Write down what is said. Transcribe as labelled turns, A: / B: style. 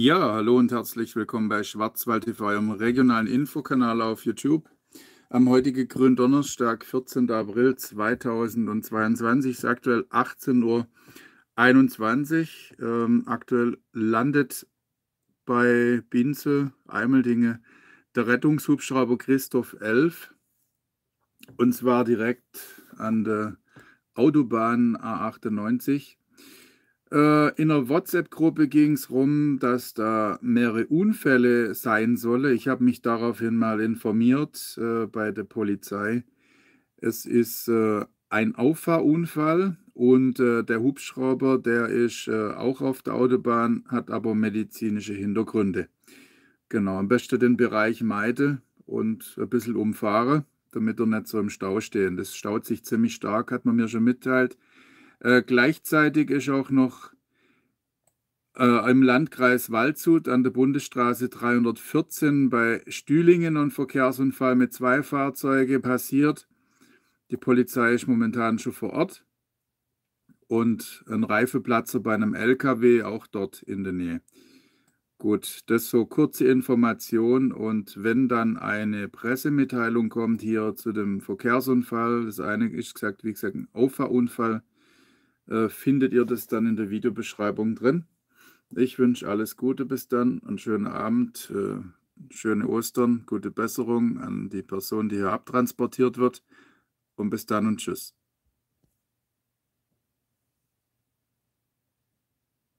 A: Ja, hallo und herzlich willkommen bei Schwarzwald TV, eurem regionalen Infokanal auf YouTube. Am heutigen Gründonnerstag, 14. April 2022, ist aktuell 18.21 Uhr. Ähm, aktuell landet bei Binzel, Eimeldinge, der Rettungshubschrauber Christoph 11. Und zwar direkt an der Autobahn A98 äh, in einer WhatsApp-Gruppe ging es rum, dass da mehrere Unfälle sein sollen. Ich habe mich daraufhin mal informiert äh, bei der Polizei. Es ist äh, ein Auffahrunfall und äh, der Hubschrauber, der ist äh, auch auf der Autobahn, hat aber medizinische Hintergründe. Genau, am besten den Bereich meide und ein bisschen umfahren, damit er nicht so im Stau stehen. Das staut sich ziemlich stark, hat man mir schon mitteilt. Äh, gleichzeitig ist auch noch äh, im Landkreis Waldshut an der Bundesstraße 314 bei Stühlingen ein Verkehrsunfall mit zwei Fahrzeugen passiert. Die Polizei ist momentan schon vor Ort und ein Reifeplatzer bei einem LKW auch dort in der Nähe. Gut, das so kurze Information und wenn dann eine Pressemitteilung kommt hier zu dem Verkehrsunfall, das eine ist gesagt, wie gesagt, ein Auffahrunfall äh, findet ihr das dann in der Videobeschreibung drin. Ich wünsche alles Gute bis dann, einen schönen Abend, äh, schöne Ostern, gute Besserung an die Person, die hier abtransportiert wird. Und bis dann und tschüss.